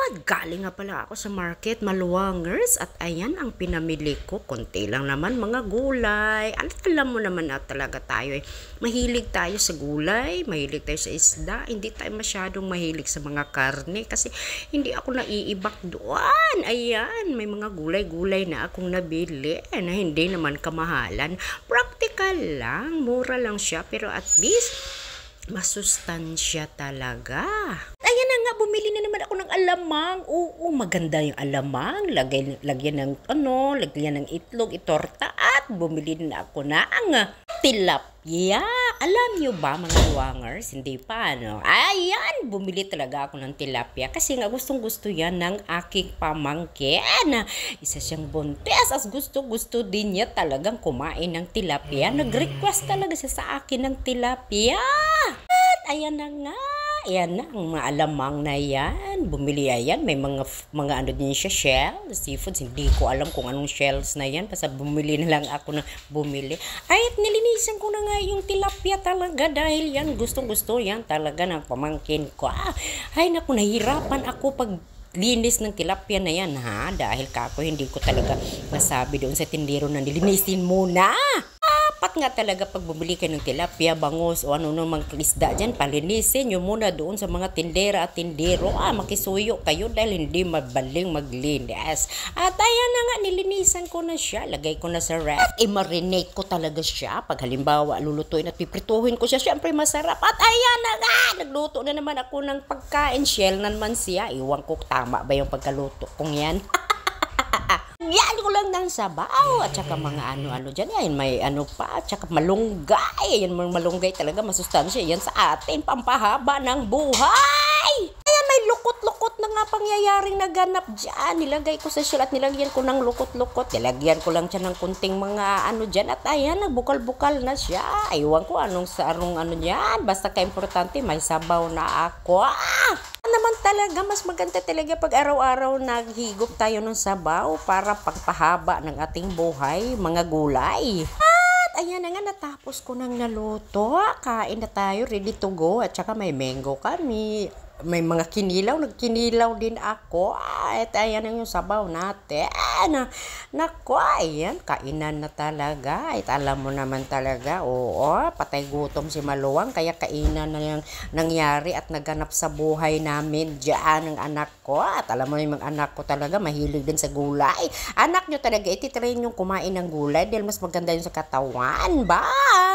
what? Galing nga pala ako sa market, maluwangers. At ayan ang pinamili ko. Konti lang naman mga gulay. At alam mo naman na talaga tayo eh. Mahilig tayo sa gulay, mahilig tayo sa isda. Hindi tayo masyadong mahilig sa mga karne kasi hindi ako naiibak doon. Ayan, may mga gulay-gulay na akong nabili na hindi naman kamahalan. Practical lang, mura lang siya pero at least masustansya talaga bumili na naman ako ng alamang. Oo, maganda yung alamang. Lagay, lagyan ng ano, lagyan ng itlog, itorta at bumili na ako ng tilapia. Alam niyo ba mga luwangers? Hindi pa, ano? Ayan, bumili talaga ako ng tilapia kasi nga gustong-gusto yan ng aking pamangkin. Isa siyang buntis as gusto-gusto din niya talagang kumain ng tilapia. Nag-request talaga siya sa akin ng tilapia. At ayan na nga yan na, ang maalamang na yan. Bumili yan. May mga, mga ano din siya, shell, seafoods. Hindi ko alam kung anong shells na yan. Basta bumili na lang ako na bumili. Ay, at nilinisan ko na nga yung tilapia talaga dahil yan, gustong-gusto yan talaga ng pamangkin ko. Ah, ay, naku, nahirapan ako pag linis ng tilapia na yan ha dahil kako hindi ko talaga masabi doon sa tindero na nilinisin muna dapat nga talaga pag bumili kayo ng tilapia, bangos o ano namang isda dyan, palinisin nyo muna doon sa mga tindera at tindero. Ah, makisuyo kayo dahil hindi mabaling maglinis. At ayan na nga, nilinisan ko na siya. Lagay ko na sa ref. Eh, at i-marinate ko talaga siya. Pag halimbawa, lulutuin at pipritohin ko siya. Siyempre, masarap. At ayan na nga, nagluto na naman ako ng pagkain. Shell na naman siya. Iwang ko, tama ba yung pagkaluto kong yan? Lagyan ko lang ng sabaw at saka mga ano-ano dyan. Yan, may ano pa at saka malunggay. Yan, malunggay talaga. Masustansya yan sa atin. Pampahaba ng buhay! Ayan, may lukot-lukot na nga pangyayaring naganap dyan. Nilagay ko sa shell at nilagyan ko ng lukot-lukot. Nilagyan ko lang siya ng kunting mga ano dyan. At ayan, nagbukal-bukal na siya. Aywan ko anong sa anong ano yan. Basta ka importante, may sabaw na ako. Ah! naman talaga, mas maganda talaga pag araw-araw naghigop tayo ng sabaw para pagpahaba ng ating buhay, mga gulay. At ayan na nga, natapos ko nang naluto. Kain na tayo, ready to go. At saka may mango kami may mga kinilaw, nagkinilaw din ako. At ah, ayan ang yung sabaw natin. Ah, na, nako, ayan, kainan na talaga. At alam mo naman talaga, oo, patay gutom si Maluwang. Kaya kainan na yung nangyari at naganap sa buhay namin dyan ng anak ko. At alam mo yung mga anak ko talaga, mahilig din sa gulay. Anak nyo talaga, ititrain yung kumain ng gulay dahil mas maganda yung sa katawan. Bye!